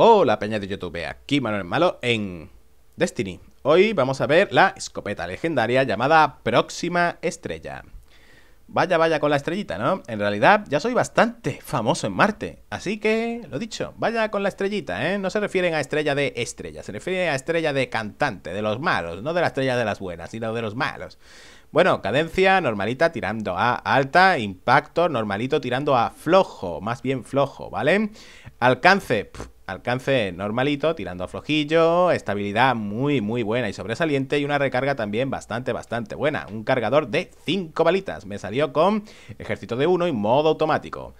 Hola peña de YouTube, aquí Manuel Malo en Destiny Hoy vamos a ver la escopeta legendaria llamada Próxima Estrella Vaya vaya con la estrellita, ¿no? En realidad ya soy bastante famoso en Marte Así que, lo dicho, vaya con la estrellita, ¿eh? No se refieren a estrella de estrella, se refieren a estrella de cantante, de los malos No de la estrella de las buenas, sino de los malos bueno, cadencia normalita tirando a alta, impacto normalito tirando a flojo, más bien flojo, ¿vale? Alcance, alcance normalito tirando a flojillo, estabilidad muy muy buena y sobresaliente y una recarga también bastante bastante buena. Un cargador de 5 balitas, me salió con ejército de 1 y modo automático.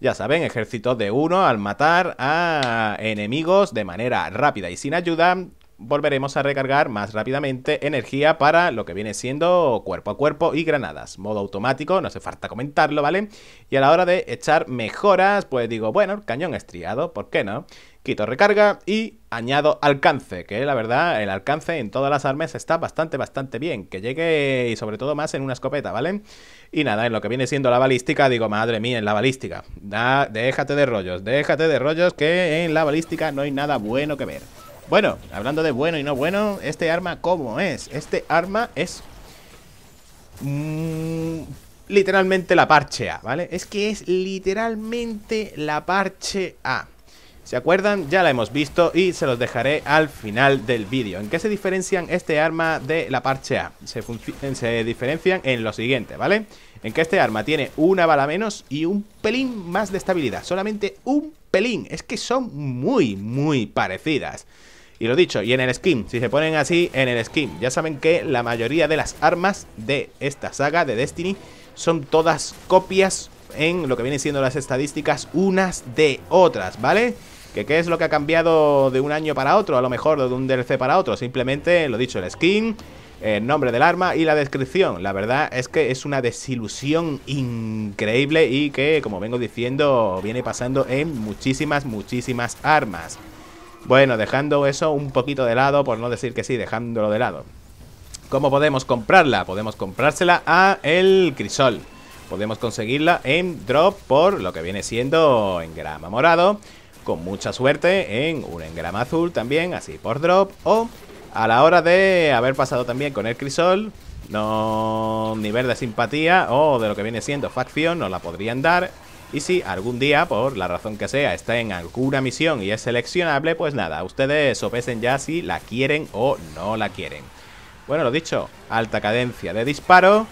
Ya saben, ejército de 1 al matar a enemigos de manera rápida y sin ayuda, volveremos a recargar más rápidamente energía para lo que viene siendo cuerpo a cuerpo y granadas. Modo automático, no hace falta comentarlo, ¿vale? Y a la hora de echar mejoras, pues digo, bueno, cañón estriado, ¿por qué no? Quito recarga y añado alcance, que la verdad el alcance en todas las armas está bastante, bastante bien, que llegue y sobre todo más en una escopeta, ¿vale? Y nada, en lo que viene siendo la balística, digo, madre mía, en la balística, déjate de rollos, déjate de rollos, que en la balística no hay nada bueno que ver. Bueno, hablando de bueno y no bueno, este arma ¿cómo es? Este arma es... Mm, literalmente la parche A, ¿vale? Es que es literalmente la parche A. ¿Se acuerdan? Ya la hemos visto y se los dejaré al final del vídeo. ¿En qué se diferencian este arma de la parche A? se, diferencian en lo siguiente, ¿vale? En que este arma tiene una bala menos y un pelín más de estabilidad. Solamente un pelín. Es que son muy, muy parecidas. Y lo dicho, y en el skin, si se ponen así, en el skin. Ya saben que la mayoría de las armas de esta saga de Destiny son todas copias en lo que vienen siendo las estadísticas unas de otras, ¿vale? Que qué es lo que ha cambiado de un año para otro, a lo mejor de un DLC para otro. Simplemente, lo dicho, el skin, el nombre del arma y la descripción. La verdad es que es una desilusión increíble y que, como vengo diciendo, viene pasando en muchísimas, muchísimas armas. Bueno, dejando eso un poquito de lado, por no decir que sí, dejándolo de lado. ¿Cómo podemos comprarla? Podemos comprársela a el crisol. Podemos conseguirla en drop por lo que viene siendo en grama morado. Con mucha suerte en un engrama azul también, así por drop. O a la hora de haber pasado también con el crisol, no nivel de simpatía o de lo que viene siendo facción, nos la podrían dar y si algún día, por la razón que sea, está en alguna misión y es seleccionable, pues nada, ustedes sopesen ya si la quieren o no la quieren. Bueno, lo dicho, alta cadencia de disparo.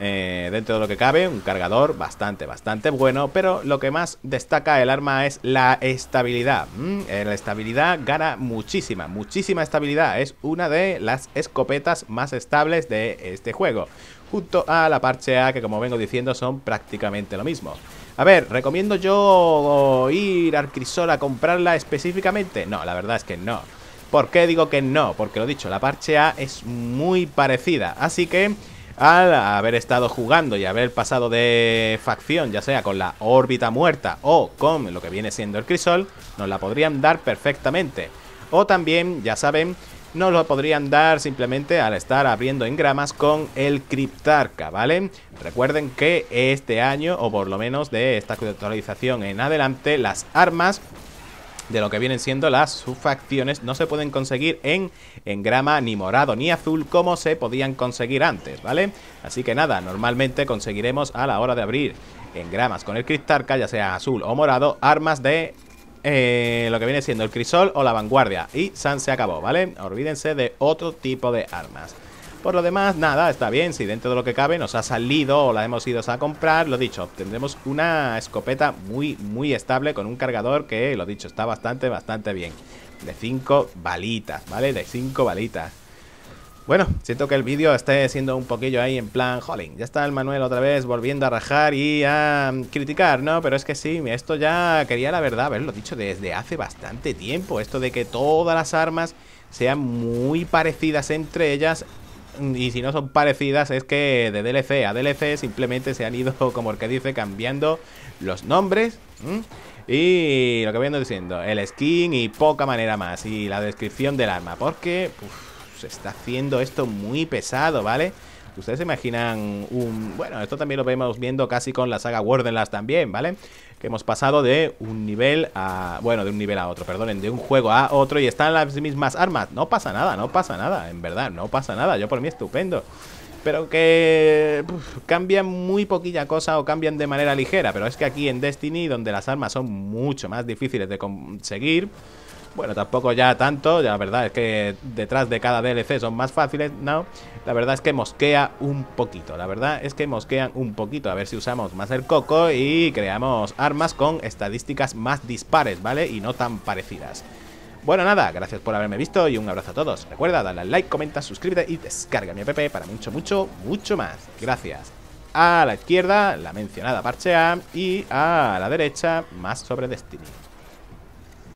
Eh, dentro de lo que cabe, un cargador bastante, bastante bueno. Pero lo que más destaca el arma es la estabilidad. Mm, eh, la estabilidad gana muchísima, muchísima estabilidad. Es una de las escopetas más estables de este juego junto a la parche A, que como vengo diciendo son prácticamente lo mismo. A ver, ¿recomiendo yo ir al crisol a comprarla específicamente? No, la verdad es que no. ¿Por qué digo que no? Porque lo dicho, la parche A es muy parecida, así que al haber estado jugando y haber pasado de facción, ya sea con la órbita muerta o con lo que viene siendo el crisol, nos la podrían dar perfectamente. O también, ya saben, no lo podrían dar simplemente al estar abriendo en gramas con el Cryptarca, ¿vale? Recuerden que este año, o por lo menos de esta actualización en adelante, las armas de lo que vienen siendo las subfacciones no se pueden conseguir en, en grama ni morado ni azul como se podían conseguir antes, ¿vale? Así que nada, normalmente conseguiremos a la hora de abrir en gramas con el criptarca, ya sea azul o morado, armas de eh, lo que viene siendo el crisol o la vanguardia. Y San se acabó, ¿vale? Olvídense de otro tipo de armas. Por lo demás, nada, está bien. Si dentro de lo que cabe nos ha salido o la hemos ido a comprar, lo dicho, tendremos una escopeta muy, muy estable con un cargador que, lo dicho, está bastante, bastante bien. De 5 balitas, ¿vale? De 5 balitas. Bueno, siento que el vídeo esté siendo un poquillo ahí en plan, jolín, ya está el Manuel otra vez volviendo a rajar y a mm, criticar, ¿no? Pero es que sí, esto ya quería la verdad haberlo dicho desde hace bastante tiempo, esto de que todas las armas sean muy parecidas entre ellas y si no son parecidas es que de DLC a DLC simplemente se han ido, como el que dice, cambiando los nombres. Y lo que viendo diciendo, el skin y poca manera más. Y la descripción del arma. Porque se está haciendo esto muy pesado, ¿vale? Ustedes se imaginan un... Bueno, esto también lo vemos viendo casi con la saga Wardenlands también, ¿vale? Que hemos pasado de un nivel a... Bueno, de un nivel a otro, perdonen, de un juego a otro y están las mismas armas. No pasa nada, no pasa nada, en verdad, no pasa nada. Yo por mí estupendo. Pero que cambian muy poquilla cosa o cambian de manera ligera. Pero es que aquí en Destiny, donde las armas son mucho más difíciles de conseguir bueno, tampoco ya tanto, la verdad es que detrás de cada DLC son más fáciles, ¿no? La verdad es que mosquea un poquito, la verdad es que mosquean un poquito, a ver si usamos más el coco y creamos armas con estadísticas más dispares, ¿vale? Y no tan parecidas. Bueno, nada, gracias por haberme visto y un abrazo a todos. Recuerda, darle al like, comenta, suscríbete y descarga mi app para mucho, mucho, mucho más. Gracias. A la izquierda, la mencionada parchea y a la derecha, más sobre Destiny.